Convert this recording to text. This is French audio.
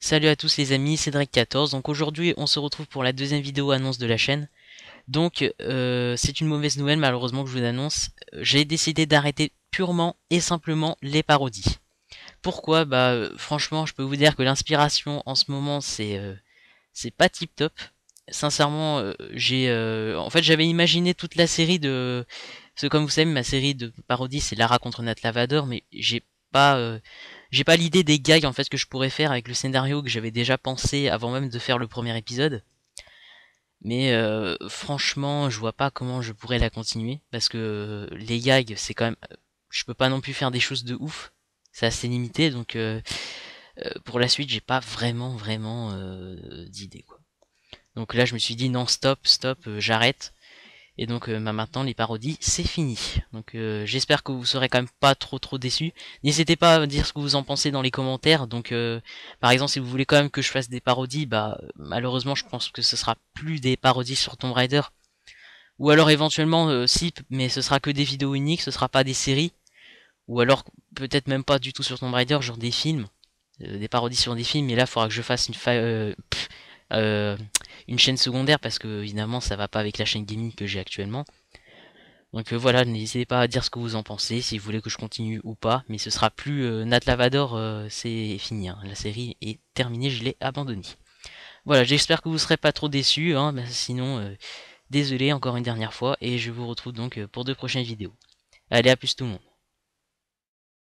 Salut à tous les amis, c'est Drake14. Donc aujourd'hui, on se retrouve pour la deuxième vidéo annonce de la chaîne. Donc euh, c'est une mauvaise nouvelle malheureusement que je vous annonce. J'ai décidé d'arrêter purement et simplement les parodies. Pourquoi Bah franchement, je peux vous dire que l'inspiration en ce moment c'est euh, c'est pas tip top. Sincèrement, euh, j'ai en fait j'avais imaginé toute la série de parce comme vous savez ma série de parodies c'est Lara contre Nat Lavador mais j'ai pas j'ai pas l'idée des gags en fait que je pourrais faire avec le scénario que j'avais déjà pensé avant même de faire le premier épisode. Mais euh, franchement, je vois pas comment je pourrais la continuer parce que euh, les gags, c'est quand même, euh, je peux pas non plus faire des choses de ouf. C'est assez limité, donc pour la suite, j'ai pas vraiment vraiment d'idée quoi. Donc là, je me suis dit non, stop, stop, j'arrête. Et donc euh, bah, maintenant les parodies c'est fini. Donc euh, j'espère que vous serez quand même pas trop trop déçus. N'hésitez pas à dire ce que vous en pensez dans les commentaires. Donc euh, par exemple si vous voulez quand même que je fasse des parodies, bah malheureusement je pense que ce sera plus des parodies sur Tomb Raider. Ou alors éventuellement si, mais ce sera que des vidéos uniques, ce sera pas des séries. Ou alors peut-être même pas du tout sur Tomb Raider, genre des films des parodies sur des films, Mais là, il faudra que je fasse une fa une chaîne secondaire parce que évidemment ça va pas avec la chaîne gaming que j'ai actuellement. Donc euh, voilà, n'hésitez pas à dire ce que vous en pensez, si vous voulez que je continue ou pas, mais ce sera plus euh, Nat Lavador, euh, c'est fini, hein. la série est terminée, je l'ai abandonnée. Voilà, j'espère que vous serez pas trop déçus, hein, sinon désolé encore une dernière fois, et je vous retrouve donc pour de prochaines vidéos. Allez, à plus tout le monde.